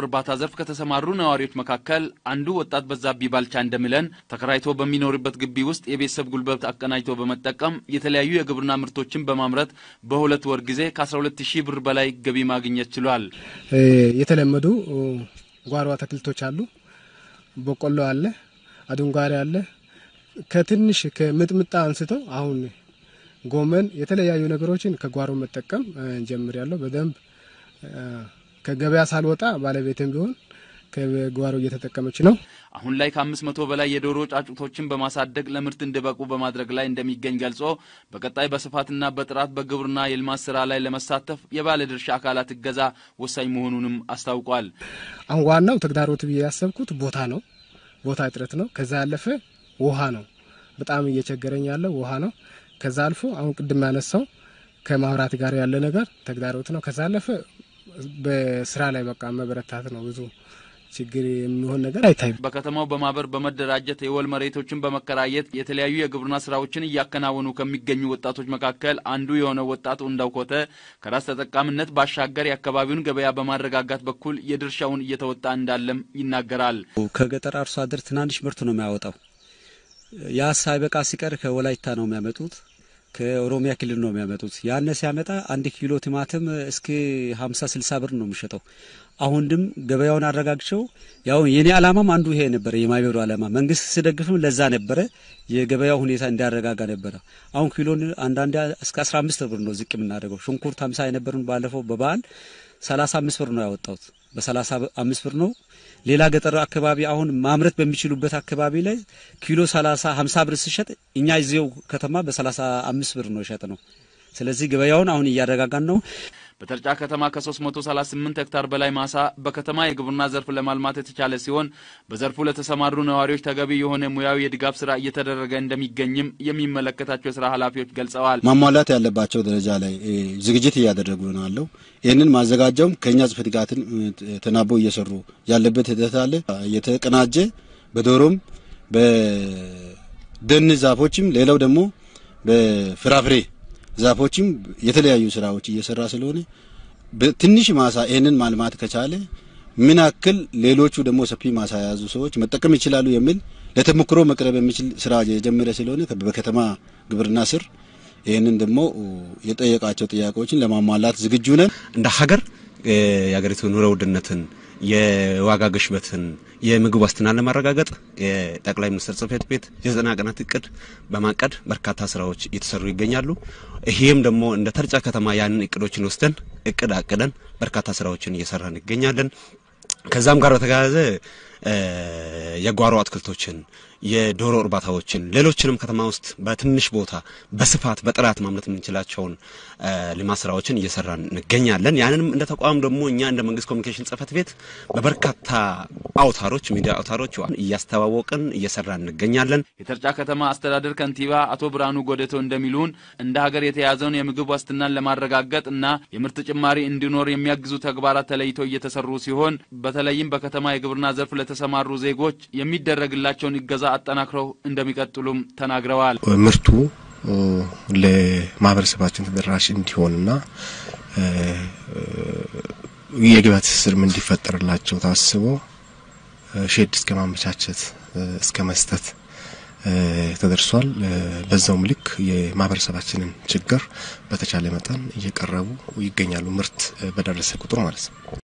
እርባታ ዘርፍ ከተሰማሩ ነዋሪዎች መካከል አንዱ ወጣት በዛቢ ባልቻ እንደሚለን ተከራይቶ በሚኖርበት ግቢ ውስጥ የቤተሰብ ጉልበት አቀናጅቶ በመጠቀም የተለያዩ የግብርና ምርቶችን በማምረት በሁለት ወር ጊዜ ከ120 ብር በላይ ገቢ ማግኘት ችሏል። የተለመዱ ጓሮ አትክልቶች አሉ። በቆሎ አለ፣ አድንጓሪ አለ። ከትንሽ ከምጥምጣ አንስቶ አሁን ጎመን፣ የተለያዩ ነገሮችን ከጓሮ መጠቀም ጀምሬያለሁ በደንብ ከገበያ ሳልወጣ ባለቤትም ቢሆን ከጓሮ እየተጠቀመች ነው። አሁን ላይ ከአምስት መቶ በላይ የዶሮ ጫጩቶችን በማሳደግ ለምርት እንዲበቁ በማድረግ ላይ እንደሚገኝ ገልጾ በቀጣይ በስፋትና በጥራት በግብርና የልማት ስራ ላይ ለመሳተፍ የባለድርሻ አካላት እገዛ ወሳኝ መሆኑንም አስታውቋል። አሁን ዋናው ተግዳሮት ብዬ ያሰብኩት ቦታ ነው። ቦታ እጥረት ነው። ከዛ ያለፈ ውሃ ነው። በጣም እየቸገረኝ ያለው ውሃ ነው። ከዛ አልፎ አሁን ቅድም ያነሳው ከማብራት ጋር ያለ ነገር ተግዳሮት ነው። ከዛ ያለፈ በስራ ላይ በቃ መበረታት ነው ብዙ ችግር የሚሆን ነገር አይታይም። በከተማው በማህበር በመደራጀት የወል መሬቶችን በመከራየት የተለያዩ የግብርና ስራዎችን እያከናወኑ ከሚገኙ ወጣቶች መካከል አንዱ የሆነው ወጣት እንዳውኮተ ከራስ ተጠቃሚነት ባሻገር የአካባቢውን ገበያ በማረጋጋት በኩል የድርሻውን እየተወጣ እንዳለም ይናገራል። ከገጠር አርሶ አደር ትናንሽ ምርት ነው የሚያወጣው። ያ ሳይበቃ ሲቀር ከወላይታ ነው የሚያመጡት። ከኦሮሚያ ክልል ነው የሚያመጡት። ያነ ሲያመጣ አንድ ኪሎ ቲማቲም እስከ ሀምሳ ስልሳ ብር ነው የሚሸጠው። አሁን ድም ገበያውን አረጋግቸው ያው የኔ አላማም አንዱ ይሄ ነበረ፣ የማይበሩ አላማ መንግስት ስደግፍም ለዛ ነበረ፣ የገበያው ሁኔታ እንዲያረጋጋ ነበረ። አሁን ኪሎን አንዳንድ እስከ አስራ አምስት ብር ነው ዝቅ የምናደርገው። ሽንኩርት ሀምሳ የነበሩን ባለፈው በበዓል ሰላሳ አምስት ብር ነው ያወጣሁት። በሰላሳ አምስት ብር ነው። ሌላ ገጠር አካባቢ አሁን ማምረት በሚችሉበት አካባቢ ላይ ኪሎ 30 50 ብር ሲሸጥ እኛ እዚው ከተማ በ35 ብር ነው ይሸጥ ነው። ስለዚህ ገበያውን አሁን እያረጋጋን ነው። በተርጫ ከተማ ከ338 ሄክታር በላይ ማሳ በከተማ የግብርና ዘርፍ ለማልማት የተቻለ ሲሆን በዘርፉ ለተሰማሩ ነዋሪዎች ተገቢ የሆነ ሙያዊ የድጋፍ ስራ እየተደረገ እንደሚገኝም የሚመለከታቸው የስራ ኃላፊዎች ገልጸዋል። ማሟላት ያለባቸው ደረጃ ላይ ዝግጅት እያደረጉ ነው አለው። ይህንን ማዘጋጀውም ከእኛ ጽፈት ጋትን ተናቦ እየሰሩ ያለበት ሂደት አለ። የተቀናጀ በዶሮም በደን ዛፎችም ሌላው ደግሞ በፍራፍሬ ዛፎችም የተለያዩ ስራዎች እየሰራ ስለሆነ ትንሽ ማሳ ይህንን ማልማት ከቻለ ምን ያክል ሌሎቹ ደግሞ ሰፊ ማሳ የያዙ ሰዎች መጠቀም ይችላሉ የሚል ለተሞክሮ መቅረብ የሚችል ስራ የጀመረ ስለሆነ በከተማ ግብርና ስር ይህንን ደግሞ የጠየቃቸው ጥያቄዎችን ለማሟላት ዝግጁ ነን። እንደ ሀገር የሀገሪቱ ኑሮ ውድነትን የዋጋ ግሽበትን፣ የምግብ ዋስትናን ለማረጋገጥ የጠቅላይ ሚኒስትር ጽህፈት ቤት የዘጠና ቀናት እቅድ በማቀድ በርካታ ስራዎች እየተሰሩ ይገኛሉ። ይህም ደግሞ እንደ ተርጫ ከተማ ያንን እቅዶችን ወስደን እቅድ አቅደን በርካታ ስራዎችን እየሰራን ይገኛለን። ከዛም ጋር በተያያዘ የጓሮ አትክልቶችን የዶሮ እርባታዎችን ሌሎችንም ከተማ ውስጥ በትንሽ ቦታ በስፋት በጥራት ማምረት የምንችላቸውን ልማት ስራዎችን እየሰራን እንገኛለን። ያንንም እንደ ተቋም ደግሞ እኛ እንደ መንግስት ኮሚኒኬሽን ጽህፈት ቤት በበርካታ አውታሮች፣ ሚዲያ አውታሮች እያስተዋወቅን እየሰራን እንገኛለን። የተርጫ ከተማ አስተዳደር ከንቲባ አቶ ብርሃኑ ጎደቶ እንደሚሉን እንደ ሀገር የተያዘውን የምግብ ዋስትናን ለማረጋገጥ እና የምርት ጭማሪ እንዲኖር የሚያግዙ ተግባራት ተለይቶ እየተሰሩ ሲሆን በተለይም በከተማ የግብርና ዘርፍ ለተሰማሩ ዜጎች የሚደረግላቸውን ይገዛ አጠናክረው እንደሚቀጥሉም ተናግረዋል። ምርቱ ለማህበረሰባችን ተደራሽ እንዲሆንና የገበያ ትስስርም እንዲፈጠርላቸው ታስቦ ሼድ እስከ ማመቻቸት እስከ መስጠት ተደርሷል። በዛውም ልክ የማህበረሰባችንን ችግር በተቻለ መጠን እየቀረቡ ይገኛሉ፣ ምርት በደረሰ ቁጥር ማለት ነው።